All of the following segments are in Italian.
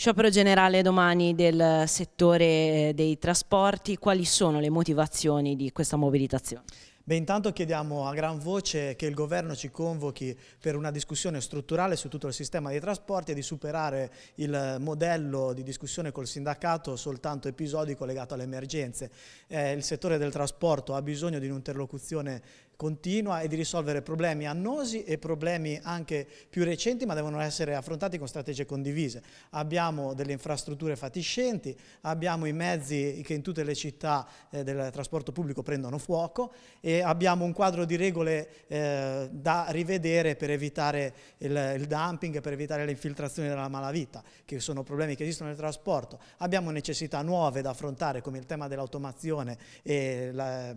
Sciopero generale domani del settore eh, dei trasporti, quali sono le motivazioni di questa mobilitazione? Beh, intanto chiediamo a gran voce che il governo ci convochi per una discussione strutturale su tutto il sistema dei trasporti e di superare il modello di discussione col sindacato soltanto episodico legato alle emergenze. Eh, il settore del trasporto ha bisogno di un'interlocuzione continua e di risolvere problemi annosi e problemi anche più recenti ma devono essere affrontati con strategie condivise. Abbiamo delle infrastrutture fatiscenti, abbiamo i mezzi che in tutte le città eh, del trasporto pubblico prendono fuoco e abbiamo un quadro di regole eh, da rivedere per evitare il, il dumping, per evitare le infiltrazioni della malavita, che sono problemi che esistono nel trasporto. Abbiamo necessità nuove da affrontare come il tema dell'automazione e la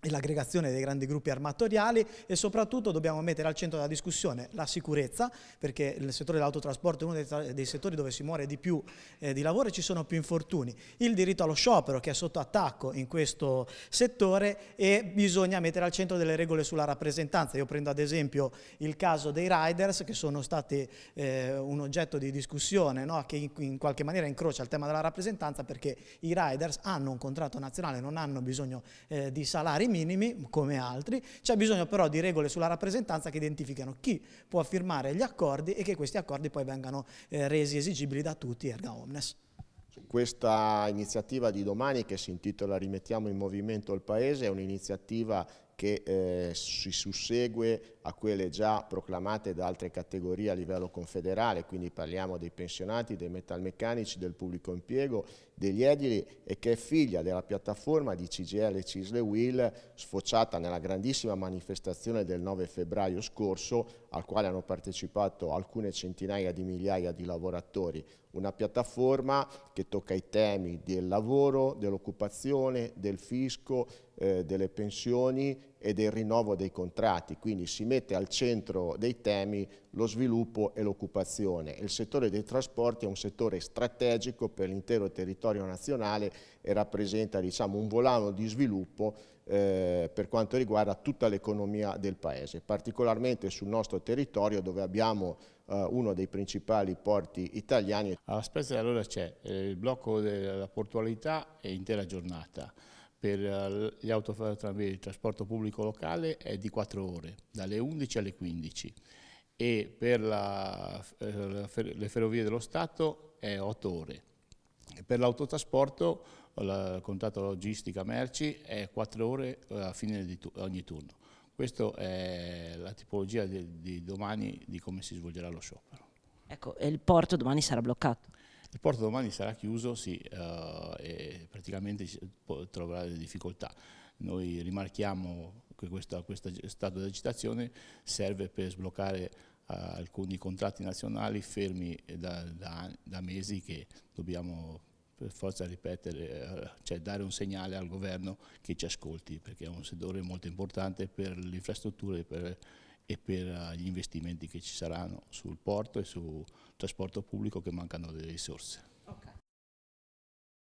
e l'aggregazione dei grandi gruppi armatoriali e soprattutto dobbiamo mettere al centro della discussione la sicurezza perché il settore dell'autotrasporto è uno dei, dei, settori dove si muore di più eh, di lavoro e ci sono più infortuni, il diritto allo sciopero che è sotto attacco in questo settore e bisogna mettere al centro delle regole sulla rappresentanza, io prendo ad esempio il caso dei riders che sono stati eh, un oggetto di discussione no? che in, in qualche maniera incrocia il tema della rappresentanza perché i riders hanno un contratto nazionale, non hanno bisogno eh, di salari minimi, come altri, c'è bisogno però di regole sulla rappresentanza che identificano chi può firmare gli accordi e che questi accordi poi vengano eh, resi esigibili da tutti, erga omnes. Questa iniziativa di domani che si intitola Rimettiamo in movimento il Paese è un'iniziativa che eh, si sussegue a quelle già proclamate da altre categorie a livello confederale, quindi parliamo dei pensionati, dei metalmeccanici, del pubblico impiego, degli edili e che è figlia della piattaforma di CGL Cisle Will sfociata nella grandissima manifestazione del 9 febbraio scorso al quale hanno partecipato alcune centinaia di migliaia di lavoratori, una piattaforma che tocca i temi del lavoro, dell'occupazione, del fisco, eh, delle pensioni e del rinnovo dei contratti, quindi si mette al centro dei temi lo sviluppo e l'occupazione. Il settore dei trasporti è un settore strategico per l'intero territorio nazionale e rappresenta diciamo, un volano di sviluppo eh, per quanto riguarda tutta l'economia del Paese, particolarmente sul nostro territorio dove abbiamo eh, uno dei principali porti italiani. Alla Spezia allora c'è eh, il blocco della portualità e intera giornata per eh, gli autotramvie eh, di trasporto pubblico locale è di 4 ore, dalle 11 alle 15 e per la, eh, le ferrovie dello Stato è 8 ore. Per l'autotrasporto, il contratto logistica merci, è 4 ore a fine di ogni turno. Questa è la tipologia di, di domani di come si svolgerà lo sciopero. Ecco, e il porto domani sarà bloccato? il porto domani sarà chiuso, sì, eh, e praticamente troverà delle difficoltà. Noi rimarchiamo che questo stato di agitazione serve per sbloccare eh, alcuni contratti nazionali fermi da, da, da mesi che dobbiamo per forza ripetere, eh, cioè dare un segnale al governo che ci ascolti, perché è un settore molto importante per le infrastrutture e per e per eh, gli investimenti che ci saranno sul porto e sul trasporto pubblico che mancano delle risorse.